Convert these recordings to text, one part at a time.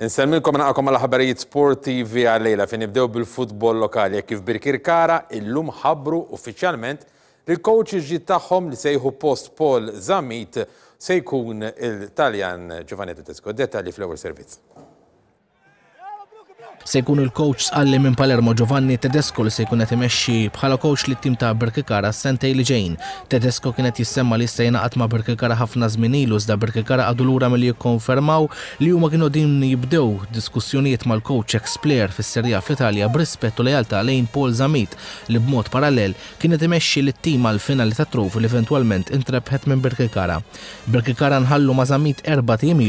Nsemmilkom naqakom għal ħabarijiet sportivi għal-lejla fejn nibdew bil-futbol lokali jekk kif Birkirkara illum ħabru uffiċjalment li l-coach ġid tagħhom li sejħu post Paul Zamit se jkun il-Taljan Giovanni Tedesco. Dettali fl-ewwel servizz se jkun il coach għalli minn Palermo Giovanni Tedesco li se jkun qed imexxi bħala coach li tim ta' Birkikara sentej li ġejn. Tedesco kienet jissemma li se jingħaqad ma' Birkikara ħafna żmien ilu iżda Birkikara għadu lura milli jikkonfermaw li huma kienu din jibdew diskussjonijiet mal-coach ex-player fis-Serja fl-Italja b'rispett u lejaltà lejn Paul Zamit li b'mod parallel kienet imexxi li tim għal-finali ta' truf li eventwalment intrebħet minn Birkikara. Birkikara nħallu ma' Zamit erba' tim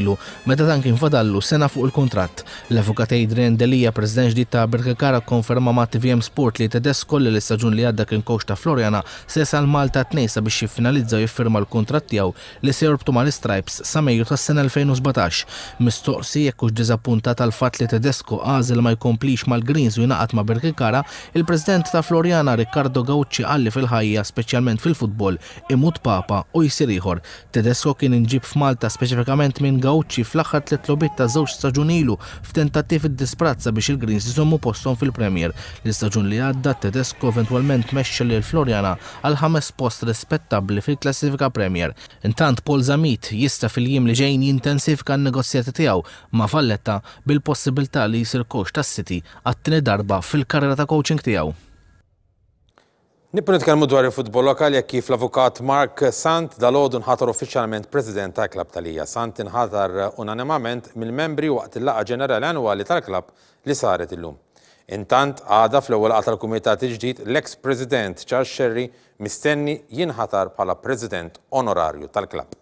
meta dan kien fadallu sena fuq il-kontratt. L-avukat Adrian Delija Garcia, president ġdid ta' Berkekara, konferma ma' TVM Sport li Tedesko li l-istaġun li għadda kien coach ta' Floriana se sal Malta t-nejsa biex jiffinalizza u jiffirma l-kontrat tiegħu li se jorbtu mal stripes sa' Mejju tas-sena 2017. Mistoqsi jekk hux diżappuntat tal fatt li tedesco għażel ma jkomplix mal-Greens u jingħaqad ma' Berkekara, il-president ta' Floriana Riccardo Gaucci għalli fil-ħajja speċjalment fil-futbol imut papa u jsir ieħor. Tedesko kien inġib f'Malta speċifikament minn Gawċċi fl-aħħar tliet lobit ta' żewġ staġunilu f'tentattiv id-disprazza biex il-Greens jizommu postom fil-Premier. L-istaġun li għadda tedesko eventualment mexxa l Floriana għal ħames post respettabli fil-klassifika Premier. Intant Paul Zamit jista fil-jiem li ġejn jintensifika n-negozjati tiegħu ma' Valletta bil-possibilità li jisir koċ tas-City għattini tieni darba fil-karriera ta' coaching tiegħu. Nippu nitkellmu dwar il-futbol lokali jekk kif l-avukat Mark Sant dalodu nħatar uffiċjalment president tal klab talija. Sant nħatar unanimament mill-membri waqt il-laqa ġenerali annwali tal-klab li saret illum. Intant għada fl-ewwel qata l-kumitat il-ġdid l-ex-president Charles Sherry mistenni jinħatar bħala president onorarju tal-klab.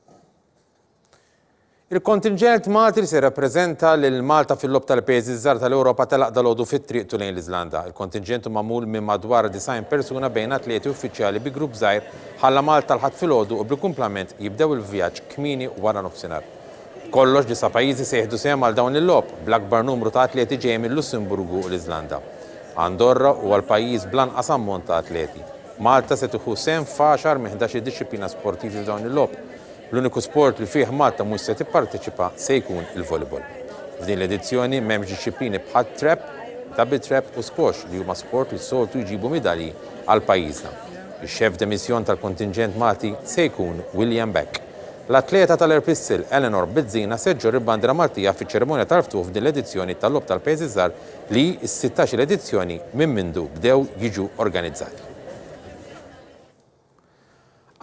Il-kontingent Malti se rappresenta l-Malta fil-lob tal-pejzi żar tal-Europa tal-aqda l-odu fit-triqtu lejn l-Iżlanda. Il-kontingent mamul minn madwar disajn persuna bejn atleti uffiċjali bi grupp żgħir ħalla Malta l-ħadd fil odu u bil-kumplament jibdew il-vjaġġ kmini wara nofsinhar. Kollox disa pajjiżi se jieħdu sehem għal dawn il-lob bl-akbar numru ta' atleti ġej mill-Lussemburgu u l-Iżlanda. Andorra u għal-pajjiż blanqas ammont ta' atleti. Malta se tuħu sehem f'għaxar minn 11 disċiplina sportivi f'dawn il-lob L-uniku sport li fih Malta mhux se tipparteċipa se jkun il-volleyball. F'din l-edizzjoni m'hemmx disċiplini bħal trap, double trap u squash li huma sport li soltu jġibu medalji għal pajjiżna. Ix-xef demissjon tal-kontingent Malti se jkun William Beck. L-atleta tal-Air Eleanor Bizzina seġġor il-bandra Maltija fi ċeremonja tal-ftuħ din l-edizzjoni tal-lob tal-Pejzizzar li s-16 l-edizzjoni minn mindu bdew jiġu organizzati.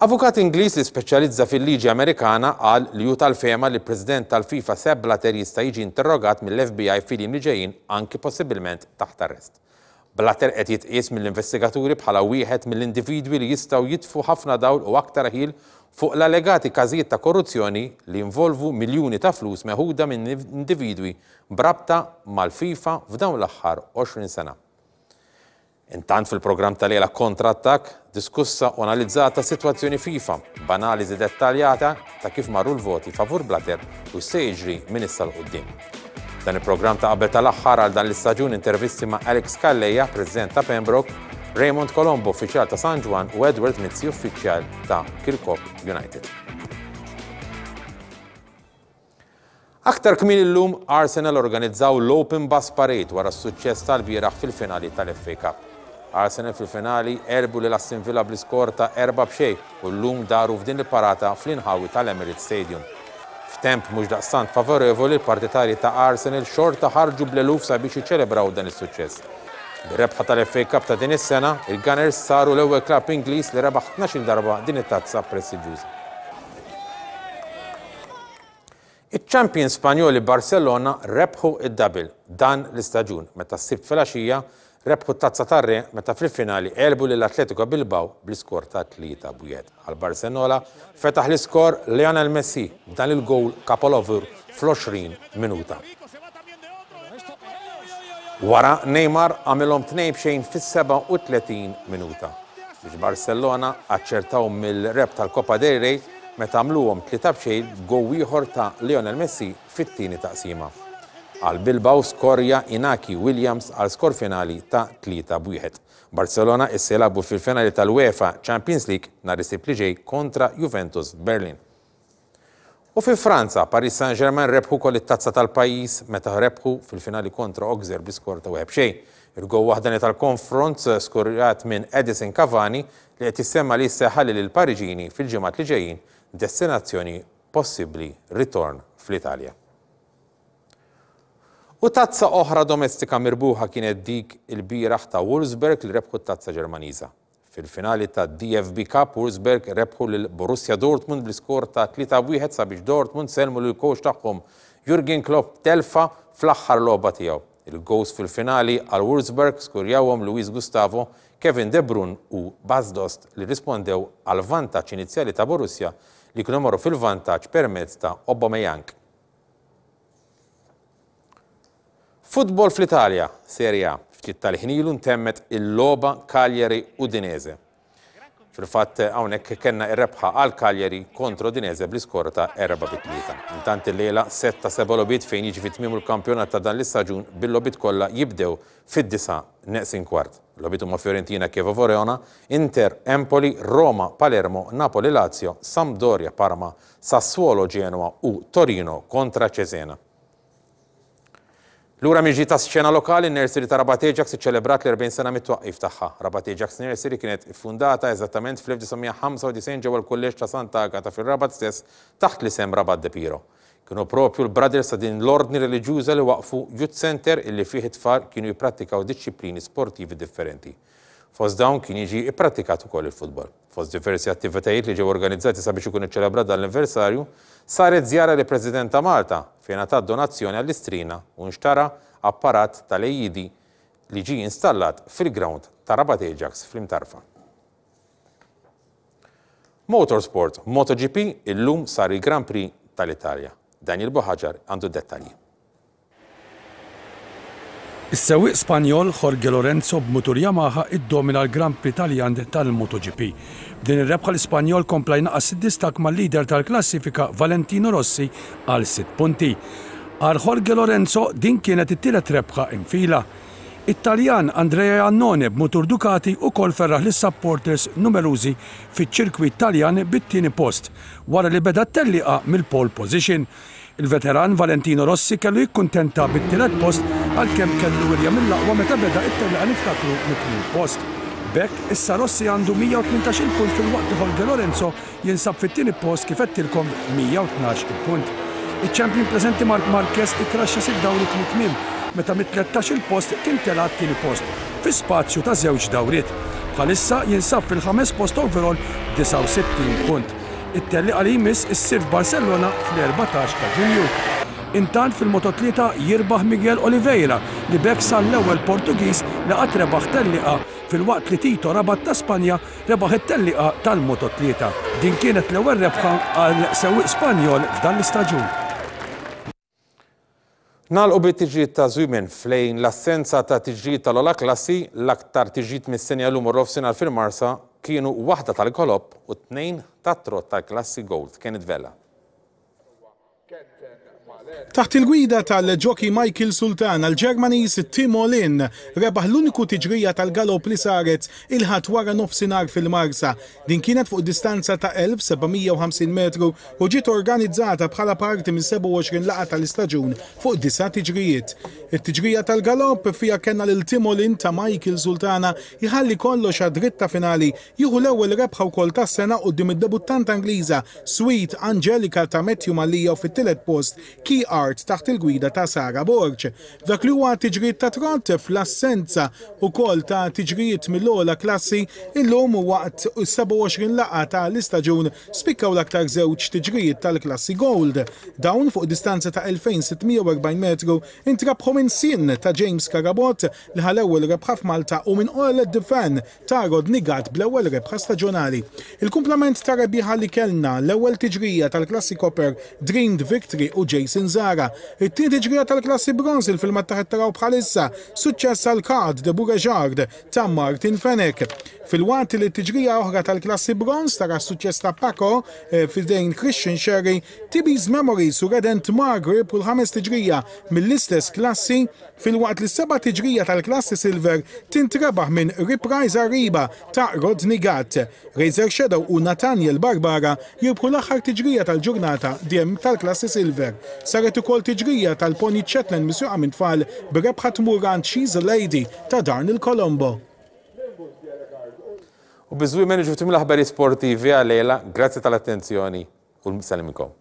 Avukat Ingliż li speċjalizza fil-liġi Amerikana għal li ju tal-fema li president tal-FIFA Seb Blatter jista' jiġi interrogat mill-FBI filin li ġejjin anki possibilment taħt arrest. Blatter qed jitqies mill-investigaturi bħala wieħed mill-individwi li jistgħu jitfu ħafna dawl u aktar ħil fuq l-allegati każijiet ta' korruzzjoni li involvu miljuni ta' flus meħuda minn individwi brabta mal-FIFA f'dawn l-aħħar 20 sena. Intant fil-programm tal-lejla kontrattak diskussa u analizzata situazzjoni FIFA b'analiżi dettaljata ta' kif marru l-voti favur Blatter u sejġri minissa minn l-qoddim. Dan il-programm ta' qabel tal-aħħar għal dan l-istaġun intervisti ma' Alex Kalleja, President ta' Pembroke, Raymond Colombo, uffiċjal ta' San Juan u Edward Mizzi, uffiċjal ta' Kirkop United. Aktar kmin illum Arsenal organizzaw l-Open Bus Parade wara s-suċċess tal-bieraħ fil-finali tal-FA Cup. Arsenal fil-finali erbu li l-Aston Villa bliskorta erba bxej u l-lum daru f'din il-parata fl-inħawi tal-Emirates Stadium. F'temp mhux daqstant favorevoli l-partitari ta' Arsenal xorta ħarġu bl-eluf sabiex iċelebraw dan il-sucċess. Bir-rebħa tal-FA Cup ta' din is-sena, il-Gunners saru l-ewwel klabb Ingliż li rebaħ 12 darba din it-tazza prestiġjuża. Iċ-ċampjon Spanjoli Barcellona rebħu id dabil dan l-istaġun meta s-sibt fil-axija Rebħu tazza tarri meta fil-finali elbu l atletico Bilbao bl-iskor ta' tlita bujed. Għal-Barcelona fetaħ l-iskor Lionel Messi dan il-gowl kapolovur fl-20 minuta. Wara Neymar għamilhom tnejn bxejn fis-37 minuta. Biex Barcelona aċċertaw mill-reb tal-Copa del Rey meta għamluhom tlita bxejn gow ieħor ta' Lionel Messi fit-tieni taqsima għal Bilbao skorja Inaki Williams għal skor finali ta' 3 bujħet. Barcelona is-selabu fil-finali tal-UEFA Champions League nar ġej kontra Juventus Berlin. U fi Franza, Paris Saint-Germain rebħu kol it-tazza tal-pajis meta rebħu fil-finali kontra Oxer biskor ta' web xej. Il-gow waħdani tal-konfront skurjat minn Edison Cavani li qed jissemma li jisseħħali l pariġini fil-ġimgħat li ġejjin destinazzjoni possibbli ritorn fl-Italja. U tazza oħra domestika mirbuħa kienet dik il-biraħ ta' Wurzberg li rebħu tazza Ġermaniza. Fil-finali ta' DFB Cup Wurzberg rebħu l borussia Dortmund bl-iskor ta' 3-1 sabiex Dortmund selmu l-koċ tagħhom Jurgen Klopp telfa fl-aħħar logħba tiegħu. Il-gows fil-finali għal Wolfsberg skurjawhom Luis Gustavo, Kevin De Bruyne u Bazdost li rispondew għal vantaġġ inizjali ta' Borussia li kienu fil-vantaġġ permezz ta' Aubameyang. Futbol fl-Italja, Serie fċitt ftit tal-ħnilu ntemmet il-loba Kaljeri Udinese. Fil-fatt għawnek kena il rebħa għal Kaljeri kontro Udinese bliskor ta' erba bit Intant il-lejla setta seba lobit fejn jiġi fit il-kampjonat ta' dan l-istaġun bil-lobit kollha jibdew fid-disa neqsin kwart. Lobit umma Fiorentina Kievo Voreona, Inter, Empoli, Roma, Palermo, Napoli, Lazio, Sampdoria, Parma, Sassuolo, Genoa u Torino kontra Cesena. Lura miġi ta' sċena lokali n-nersiri ta' Rabateġax ċelebrat l-40 sena mit-twaqif tagħha. Rabateġax n-nersiri kienet fundata eżattament fl-1995 ġewwa l kolleġ ta' Santa Agata fil-Rabat stess taħt li sem Rabat de Piro. Kienu propju l-brothers ta' din l-ordni reliġjuża li waqfu Youth Center illi fih it-tfal kienu jipprattikaw disċiplini sportivi differenti. Fost dawn kien jiġi ipprattikat ukoll il-futbol. Fost diversi attivitajiet li ġew organizzati sabiex ikun iċċelebrat dan l-anniversarju, saret zjara li President ta' Malta fejn ta' donazzjoni għall-istrina u apparat tal-ejjidi li ġi installat fil-ground ta' Rabat Ajax fl-imtarfa. Motorsport MotoGP illum sar il gran Prix tal-Italja. Daniel Bohaġar għandu dettalji. Is-sewwieq Spanjol Jorge Lorenzo b'mutur Yamaha iddomina l-Grand Prix Taljan tal-MotoGP. Din ir-rebħa l-Ispanjol kompla jnaqas id-distak mal-lider tal-klassifika Valentino Rossi għal 6 punti. Għal Jorge Lorenzo din kienet it-tielet rebħa infila. It-Taljan Andrea Annone b'mutur Ducati u kol ferraħ l supporters numerużi fiċ-ċirkwit Taljan bit-tieni post wara li beda t-telliqa mill-pole position. Il-veteran Valentino Rossi kellu jikkuntenta bit-tielet post għalkemm kellu wirja mill laqwa meta beda it-tellqa niftakru mit-tmien post. Bekk issa Rossi għandu 118 punt fil-waqt Holger Lorenzo jinsab fit-tieni post kif qedtilkom 112 punt. Iċ-ċempjin preżenti Mark Marquez ikkraxxa sid-dawri tmiem meta mit-13 post kien tela t-tieni post fi spazju ta' żewġ dawriet. Bħalissa jinsab fil-ħames post overall 69 punt it-telli għal-jimis issir Barcelona fl-14 ta' ġunju. Intant fil-mototlita jirbaħ Miguel Oliveira li bekk sal l-ewwel Portugiż li qatt rebaħ telliqa fil-waqt li Tito rabat ta' Spanja rebaħ it-telliqa tal-mototlita. Din kienet l-ewwel rebħa għal sewwieq Spanjol f'dan l-istaġun. u bit ta' Zwimen flejn l-assenza ta' tiġit tal-ola klassi l-aktar tiġit mis-senja l-umur fil-Marsa kienu waħda tal-kolob u tnejn tat-trot tal-klassi Gold kienet vela. Taħt il-gwida tal-ġoki Michael Sultan għal-Ġermanis Timo Lin rebaħ l-uniku tiġrija tal-galop li saret il-ħat wara nofsinar fil-Marsa. Din kienet fuq distanza ta' 1750 metru u ġiet organizzata bħala parti minn 27 laqa tal-istaġun fuq disa tiġrijiet. Il-tiġrija tal-galop fija kena l-Timo Lin ta' Michael Sultana jħalli kollox dritta finali juhu l-ewwel rebħa wkoll tas-sena qudiem id-debuttanta Angliża Sweet Angelika ta' Matthew Malija u fit-tielet post kien Sea Art taħt il-gwida ta' Sara Borċ. Dak li huwa tiġrijiet ta' Tront fl-assenza u kol ta' tiġrijiet mill-ola klassi illum waqt 27 laqa ta' l-istaġun spikkaw l-aktar żewġ tiġrijiet tal-klassi Gold. Dawn fuq distanza ta' 2640 metru intrabħu minn sin ta' James Karabot li ħal-ewwel rebħa f'Malta u minn Orled Defan ta' Rod Nigat bl-ewwel rebħa staġjonali. Il-kumplament ta' rebbieħa li kellna l-ewwel tiġrija tal-klassi Copper Dreamed Victory u Jason Manzara. It-tieni ġrija tal-klassi bronz il-filmat taħt taraw bħalissa, suċċess għal-kard de Bureġard ta' Martin Fenek. Fil-waqt li t-ġrija oħra tal-klassi bronz ta' suċċess ta' Paco eh, fil-dejn Christian Sherry, Tibi's Memories u Redent Margrib u l-ħames tiġrija mill-istess klassi fil-waqt li seba tiġrija tal-klassi silver tintrebaħ minn Reprise Arriba ta' Rodney Gatt. Razor Shadow u Nathaniel Barbara jibħu l-aħħar tiġrija tal-ġurnata diem tal-klassi silver. Saret ukoll tiġrija tal-Pony Chetland misjuqa minn tfal brebħat murant She's a Lady ta' Darnil Colombo u bizzu jmenu ġiftu mill-aħbari sportivi għalejla, grazzi tal-attenzjoni u l-salimikom.